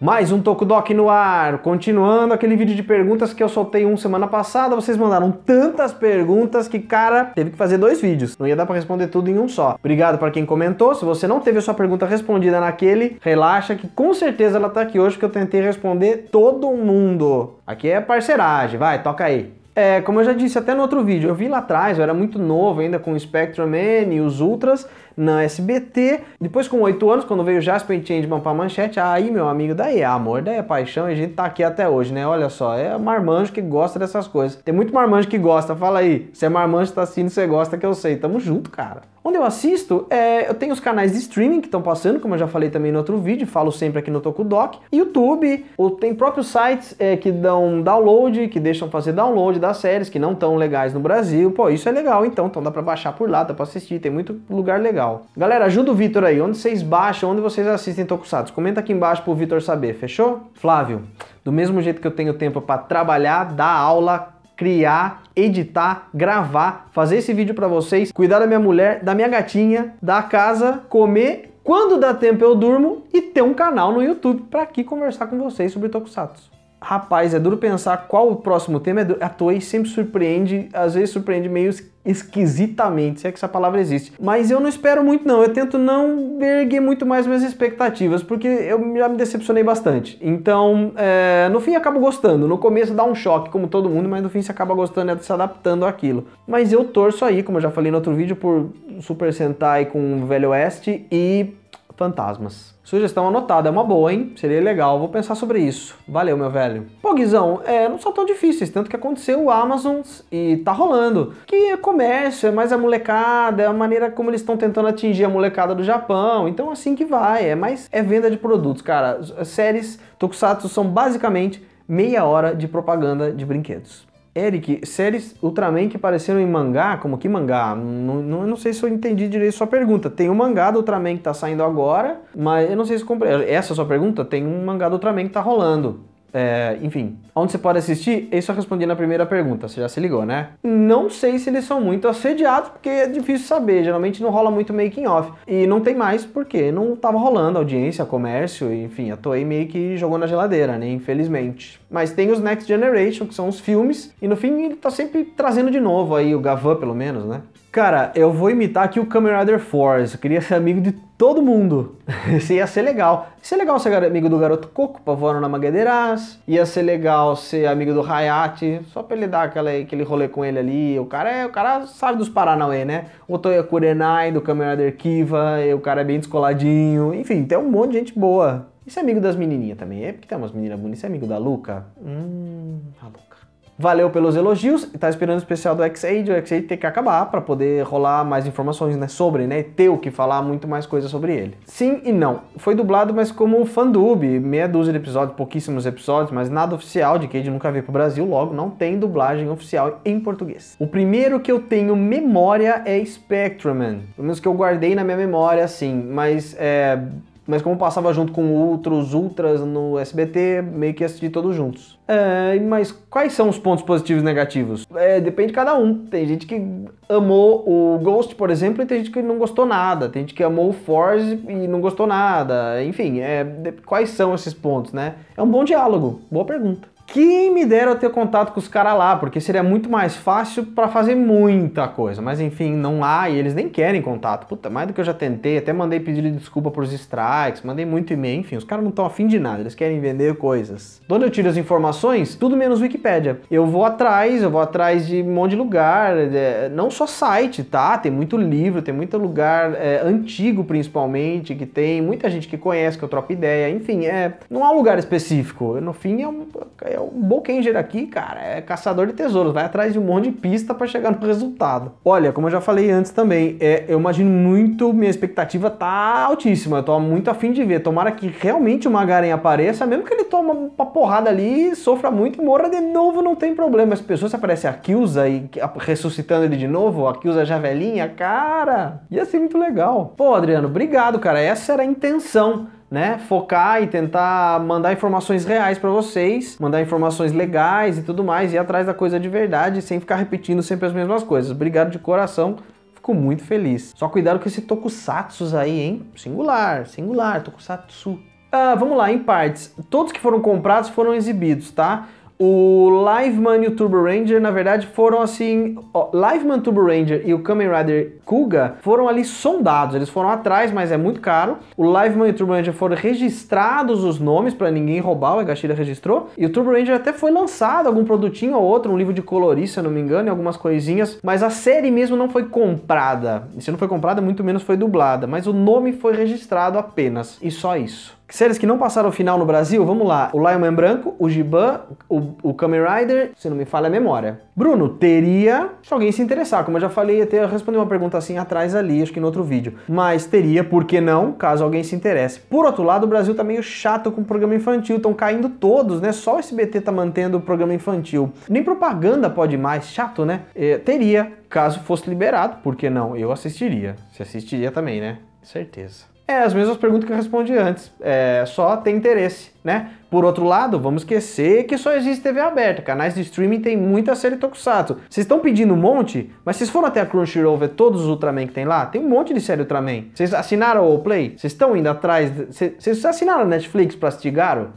Mais um Tokudoc no ar, continuando aquele vídeo de perguntas que eu soltei um semana passada, vocês mandaram tantas perguntas que, cara, teve que fazer dois vídeos, não ia dar para responder tudo em um só. Obrigado para quem comentou, se você não teve a sua pergunta respondida naquele, relaxa que com certeza ela tá aqui hoje que eu tentei responder todo mundo. Aqui é parceragem, vai, toca aí. É, como eu já disse até no outro vídeo, eu vi lá atrás, eu era muito novo ainda com o Spectrum N e os Ultras na SBT. Depois, com 8 anos, quando veio o Jasper Changeman pra manchete, aí, meu amigo, daí é amor, daí é paixão e a gente tá aqui até hoje, né? Olha só, é marmanjo que gosta dessas coisas. Tem muito marmanjo que gosta, fala aí. Se é marmanjo, tá assistindo, você gosta que eu sei. Tamo junto, cara. Onde eu assisto, é, eu tenho os canais de streaming que estão passando, como eu já falei também no outro vídeo, falo sempre aqui no Tokudoc, YouTube, ou tem próprios sites é, que dão download, que deixam fazer download das séries que não estão legais no Brasil. Pô, isso é legal, então, então dá para baixar por lá, dá para assistir, tem muito lugar legal. Galera, ajuda o Vitor aí, onde vocês baixam, onde vocês assistem Tokusatsu. Comenta aqui embaixo pro Vitor saber, fechou? Flávio, do mesmo jeito que eu tenho tempo para trabalhar, dar aula, criar, editar, gravar, fazer esse vídeo para vocês, cuidar da minha mulher, da minha gatinha, da casa, comer, quando dá tempo eu durmo e ter um canal no YouTube para aqui conversar com vocês sobre Tokusatsu. Rapaz, é duro pensar qual o próximo tema. É A Toei sempre surpreende, às vezes surpreende meio esquisitamente, se é que essa palavra existe. Mas eu não espero muito não, eu tento não erguer muito mais minhas expectativas, porque eu já me decepcionei bastante. Então, é, no fim acabo gostando, no começo dá um choque, como todo mundo, mas no fim você acaba gostando e é, se adaptando àquilo. Mas eu torço aí, como eu já falei no outro vídeo, por Super Sentai com o Velho Oeste e fantasmas. Sugestão anotada, é uma boa, hein? Seria legal, vou pensar sobre isso. Valeu, meu velho. Pô, Guizão, é, não são tão difíceis, tanto que aconteceu o Amazon e tá rolando. Que é comércio, é mais a molecada, é a maneira como eles estão tentando atingir a molecada do Japão. Então assim que vai, é mais é venda de produtos, cara. As séries Tokusatsu são basicamente meia hora de propaganda de brinquedos. Eric, séries Ultraman que apareceram em mangá, como que mangá? Não, não, não sei se eu entendi direito sua pergunta. Tem um mangá do Ultraman que tá saindo agora, mas eu não sei se comprei. Essa é a sua pergunta? Tem um mangá do Ultraman que tá rolando. É, enfim, onde você pode assistir? Isso eu respondi na primeira pergunta, você já se ligou, né? Não sei se eles são muito assediados, porque é difícil saber, geralmente não rola muito making off. E não tem mais porque não tava rolando audiência, comércio, enfim, a Toei meio que jogou na geladeira, né, infelizmente. Mas tem os Next Generation, que são os filmes, e no fim ele tá sempre trazendo de novo aí o Gavan, pelo menos, né? Cara, eu vou imitar aqui o Kamen Rider Force. Eu queria ser amigo de todo mundo. Isso ia ser legal. Ia ser legal ser amigo do Garoto Coco, voar na Magadeiras. Ia ser legal ser amigo do Hayate, só pra ele dar aquela, aquele rolê com ele ali. O cara, é, o cara sabe dos Paranauê, né? O Toya Kurenai, do Kamen Rider Kiva. o cara é bem descoladinho. Enfim, tem um monte de gente boa. E ser amigo das menininhas também. É porque tem umas meninas bonitas. E ser é amigo da Luca? Hum, a Luca. Valeu pelos elogios e tá esperando o especial do X-Aid. O X-Aid tem que acabar para poder rolar mais informações né, sobre, né? E ter o que falar muito mais coisa sobre ele. Sim e não. Foi dublado, mas como fandub, meia dúzia de episódios, pouquíssimos episódios, mas nada oficial de ele nunca veio pro Brasil, logo não tem dublagem oficial em português. O primeiro que eu tenho memória é Spectrum, pelo menos que eu guardei na minha memória, assim, mas é mas como passava junto com outros ultras no SBT, meio que assisti todos juntos. É, mas quais são os pontos positivos e negativos? É, depende de cada um. Tem gente que amou o Ghost, por exemplo, e tem gente que não gostou nada. Tem gente que amou o Force e não gostou nada. Enfim, é, de, quais são esses pontos, né? É um bom diálogo. Boa pergunta. Quem me dera eu ter contato com os caras lá, porque seria muito mais fácil para fazer muita coisa. Mas enfim, não há e eles nem querem contato. Puta, mais do que eu já tentei, até mandei pedido de desculpa pros strikes, mandei muito e-mail, enfim, os caras não estão afim de nada, eles querem vender coisas. De onde eu tiro as informações? Tudo menos Wikipédia. Eu vou atrás, eu vou atrás de um monte de lugar, é, não só site, tá? Tem muito livro, tem muito lugar é, antigo principalmente, que tem muita gente que conhece, que eu troco ideia, enfim, é, não há um lugar específico. No fim, é um é um Bolkenger aqui, cara, é caçador de tesouros, vai atrás de um monte de pista para chegar no resultado. Olha, como eu já falei antes também, é, eu imagino muito, minha expectativa tá altíssima, eu tô muito afim de ver. Tomara que realmente o Magaren apareça, mesmo que ele toma uma porrada ali, sofra muito e morra de novo, não tem problema. As pessoas se aparece a Kyuza e ressuscitando ele de novo, a Kyuza já velhinha, cara, ia ser muito legal. Pô, Adriano, obrigado, cara, essa era a intenção né, focar e tentar mandar informações reais para vocês, mandar informações legais e tudo mais, e atrás da coisa de verdade, sem ficar repetindo sempre as mesmas coisas. Obrigado de coração. Fico muito feliz. Só cuidado com esse Tokusatsu aí, hein? Singular, singular, tokusatsu. Ah, vamos lá, em partes. Todos que foram comprados foram exibidos, tá? O Liveman e o Turbo Ranger, na verdade, foram assim. Ó, Liveman, Turbo Ranger e o Kamen Rider Kuga foram ali sondados. Eles foram atrás, mas é muito caro. O Liveman e o Turbo Ranger foram registrados os nomes para ninguém roubar. O Egashira registrou. E o Turbo Ranger até foi lançado algum produtinho ou outro, um livro de colorir, se eu não me engano, e algumas coisinhas. Mas a série mesmo não foi comprada. E se não foi comprada, muito menos foi dublada. Mas o nome foi registrado apenas. E só isso. Séries que não passaram final no Brasil, vamos lá. O Lion Man Branco, o Giban, o, o Kamen Rider, se não me falha a memória. Bruno, teria, se alguém se interessar, como eu já falei, até eu respondi uma pergunta assim atrás ali, acho que no outro vídeo. Mas teria, por que não, caso alguém se interesse. Por outro lado, o Brasil tá meio chato com o programa infantil, estão caindo todos, né? Só o SBT tá mantendo o programa infantil. Nem propaganda pode mais, chato, né? É, teria, caso fosse liberado, por que não? Eu assistiria. Você assistiria também, né? Certeza. É as mesmas perguntas que eu respondi antes. É só ter interesse, né? Por outro lado, vamos esquecer que só existe TV aberta. Canais de streaming tem muita série Tokusatsu. Vocês estão pedindo um monte, mas vocês foram até a Crunchyroll ver todos os Ultraman que tem lá? Tem um monte de série Ultraman. Vocês assinaram o Play? Vocês estão indo atrás? Vocês de... assinaram a Netflix pra assistir Garo?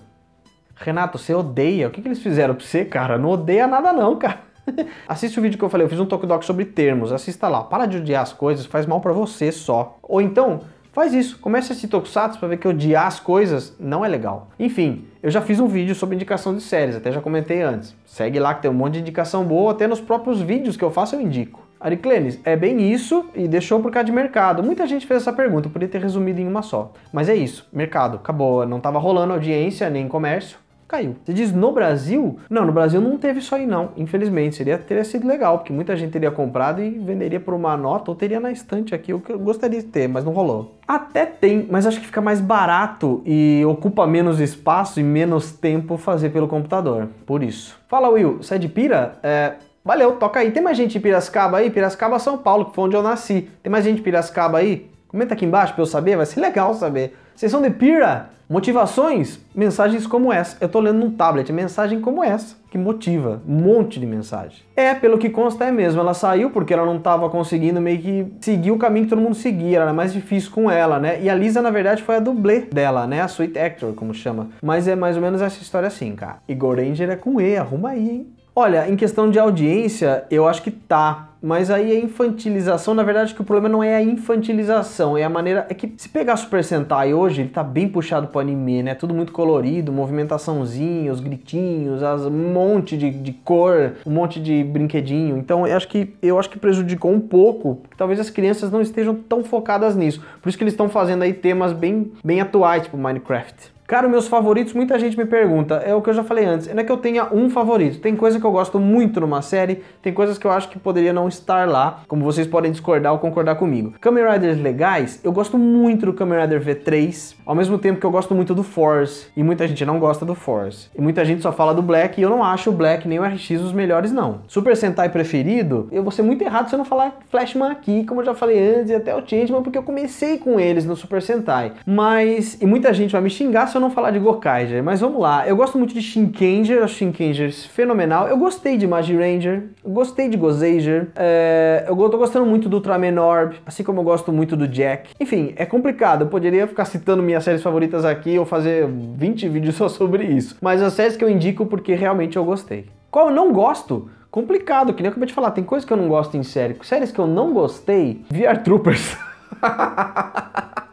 Renato, você odeia. O que, que eles fizeram pra você, cara? Não odeia nada não, cara. Assiste o vídeo que eu falei, eu fiz um Tokudok sobre termos, assista lá. Para de odiar as coisas, faz mal para você só. Ou então, Faz isso, comece a assistir Tokusatsu para ver que odiar as coisas não é legal. Enfim, eu já fiz um vídeo sobre indicação de séries, até já comentei antes. Segue lá que tem um monte de indicação boa, até nos próprios vídeos que eu faço eu indico. Ariclenes, é bem isso e deixou por causa de mercado. Muita gente fez essa pergunta, eu podia ter resumido em uma só. Mas é isso, mercado, acabou, não estava rolando audiência nem comércio caiu. Você diz no Brasil? Não, no Brasil não teve isso aí não, infelizmente. Seria teria sido legal, porque muita gente teria comprado e venderia por uma nota ou teria na estante aqui o que eu gostaria de ter, mas não rolou. Até tem, mas acho que fica mais barato e ocupa menos espaço e menos tempo fazer pelo computador. Por isso. Fala Will, sai é de pira? É, valeu, toca aí. Tem mais gente de Piracicaba aí? Piracicaba, São Paulo, que foi onde eu nasci. Tem mais gente de Piracicaba aí? Comenta aqui embaixo para eu saber, vai ser legal saber. Sessão de pira, motivações, mensagens como essa. Eu estou lendo num tablet, mensagem como essa, que motiva, um monte de mensagem. É, pelo que consta é mesmo, ela saiu porque ela não estava conseguindo meio que seguir o caminho que todo mundo seguia, era mais difícil com ela, né? E a Lisa, na verdade, foi a dublê dela, né? A Sweet Actor, como chama. Mas é mais ou menos essa história assim, cara. E Goranger é com E, arruma aí, hein? Olha, em questão de audiência, eu acho que tá mas aí a infantilização, na verdade, que o problema não é a infantilização, é a maneira. É que se pegar Super Sentai hoje, ele tá bem puxado pro anime, né? Tudo muito colorido, movimentaçãozinha, os gritinhos, as, um monte de, de cor, um monte de brinquedinho. Então eu acho que eu acho que prejudicou um pouco, porque talvez as crianças não estejam tão focadas nisso. Por isso que eles estão fazendo aí temas bem, bem atuais, tipo Minecraft. Cara, meus favoritos, muita gente me pergunta, é o que eu já falei antes, não é que eu tenha um favorito, tem coisa que eu gosto muito numa série, tem coisas que eu acho que poderia não estar lá, como vocês podem discordar ou concordar comigo. Kamen Riders legais, eu gosto muito do Kamen Rider V3, ao mesmo tempo que eu gosto muito do Force, e muita gente não gosta do Force, e muita gente só fala do Black, e eu não acho o Black nem o RX os melhores não. Super Sentai preferido, eu vou ser muito errado se eu não falar Flashman aqui, como eu já falei antes, e até o Changeman, porque eu comecei com eles no Super Sentai, mas, e muita gente vai me xingar se fácil eu não falar de Gokaiger, mas vamos lá. Eu gosto muito de Shinkenger, acho Shinkenger fenomenal. Eu gostei de Magi Ranger, gostei de Gozeiger, é, eu tô gostando muito do Ultraman Orb, assim como eu gosto muito do Jack. Enfim, é complicado, eu poderia ficar citando minhas séries favoritas aqui ou fazer 20 vídeos só sobre isso. Mas as séries que eu indico porque realmente eu gostei. Qual eu não gosto? Complicado, que nem eu acabei de falar, tem coisas que eu não gosto em série. Séries que eu não gostei, VR Troopers.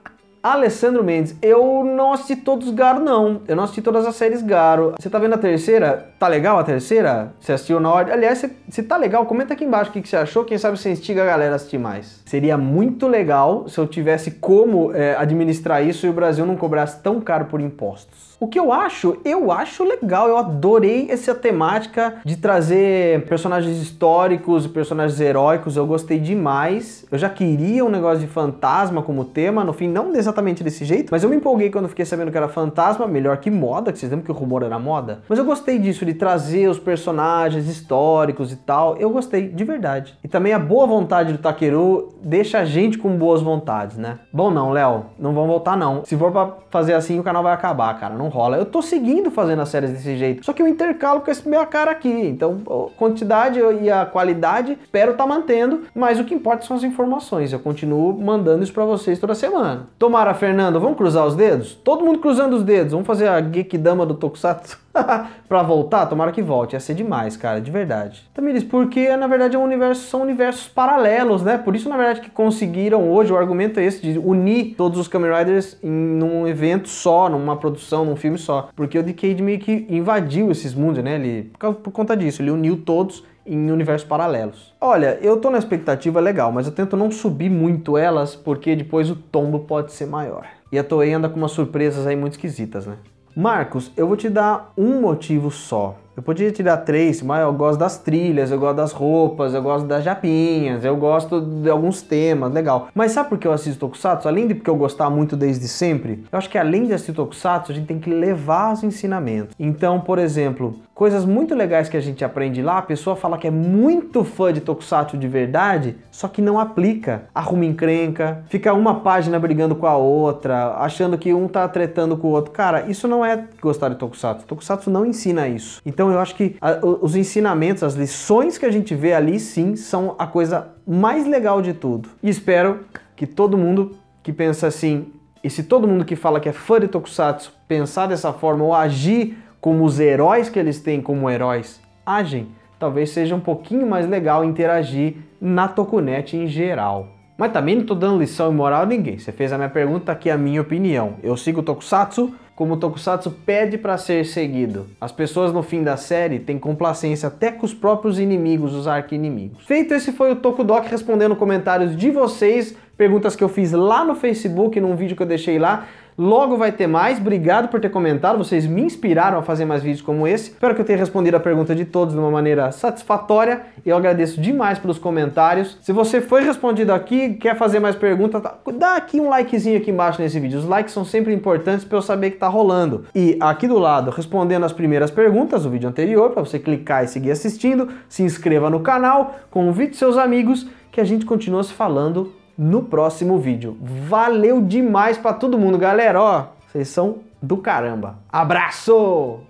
Alessandro Mendes, eu não assisti todos Garo, não. Eu não assisti todas as séries Garo. Você tá vendo a terceira? Tá legal a terceira? Você assistiu na ordem? Aliás, se, se tá legal, comenta aqui embaixo o que, que, você achou. Quem sabe você instiga a galera a assistir mais. Seria muito legal se eu tivesse como é, administrar isso e o Brasil não cobrasse tão caro por impostos. O que eu acho? Eu acho legal. Eu adorei essa temática de trazer personagens históricos, personagens heróicos. Eu gostei demais. Eu já queria um negócio de fantasma como tema. No fim, não dessa exatamente desse jeito, mas eu me empolguei quando fiquei sabendo que era fantasma, melhor que moda, que vocês lembram que o rumor era moda? Mas eu gostei disso, de trazer os personagens históricos e tal, eu gostei, de verdade. E também a boa vontade do Takeru deixa a gente com boas vontades, né? Bom não, Léo, não vão voltar não. Se for pra fazer assim, o canal vai acabar, cara, não rola. Eu tô seguindo fazendo as séries desse jeito, só que eu intercalo com esse meu cara aqui, então a quantidade e a qualidade, espero tá mantendo, mas o que importa são as informações, eu continuo mandando isso pra vocês toda semana. Tomara Bora, Fernando, vamos cruzar os dedos? Todo mundo cruzando os dedos. Vamos fazer a Gekidama do Tokusatsu pra voltar? Tomara que volte. Ia ser demais, cara, de verdade. Tamiris, porque na verdade é um universo, são universos paralelos, né? Por isso, na verdade, que conseguiram hoje, o argumento é esse, de unir todos os Kamen Riders em um evento só, numa produção, num filme só. Porque o Decade meio que invadiu esses mundos, né? Ele, por conta disso, ele uniu todos em universos paralelos. Olha, eu tô na expectativa legal, mas eu tento não subir muito elas porque depois o tombo pode ser maior. E a Toei anda com umas surpresas aí muito esquisitas, né? Marcos, eu vou te dar um motivo só. Eu podia te dar três, mas eu gosto das trilhas, eu gosto das roupas, eu gosto das japinhas, eu gosto de alguns temas, legal. Mas sabe por que eu assisto Tokusatsu? Além de porque eu gostar muito desde sempre, eu acho que além de assistir Tokusatsu, a gente tem que levar os ensinamentos. Então, por exemplo, coisas muito legais que a gente aprende lá, a pessoa fala que é muito fã de Tokusatsu de verdade, só que não aplica. Arruma encrenca, fica uma página brigando com a outra, achando que um tá tretando com o outro. Cara, isso não é gostar de Tokusatsu. Tokusatsu não ensina isso. Então eu acho que a, os ensinamentos, as lições que a gente vê ali sim são a coisa mais legal de tudo. E espero que todo mundo que pensa assim, e se todo mundo que fala que é fã de Tokusatsu pensar dessa forma ou agir como os heróis que eles têm como heróis agem, talvez seja um pouquinho mais legal interagir na Tokunet em geral. Mas também não estou dando lição e moral a ninguém. Você fez a minha pergunta, tá aqui a minha opinião. Eu sigo o Tokusatsu como o Tokusatsu pede para ser seguido. As pessoas no fim da série têm complacência até com os próprios inimigos, os arqui-inimigos. Feito, esse foi o Tokudoc respondendo comentários de vocês, perguntas que eu fiz lá no Facebook, num vídeo que eu deixei lá. Logo vai ter mais. Obrigado por ter comentado. Vocês me inspiraram a fazer mais vídeos como esse. Espero que eu tenha respondido a pergunta de todos de uma maneira satisfatória. Eu agradeço demais pelos comentários. Se você foi respondido aqui, quer fazer mais perguntas, tá, dá aqui um likezinho aqui embaixo nesse vídeo. Os likes são sempre importantes para eu saber que está rolando. E aqui do lado, respondendo as primeiras perguntas do vídeo anterior, para você clicar e seguir assistindo. Se inscreva no canal, convide seus amigos que a gente continua se falando no próximo vídeo. Valeu demais para todo mundo, galera. Ó, vocês são do caramba. Abraço!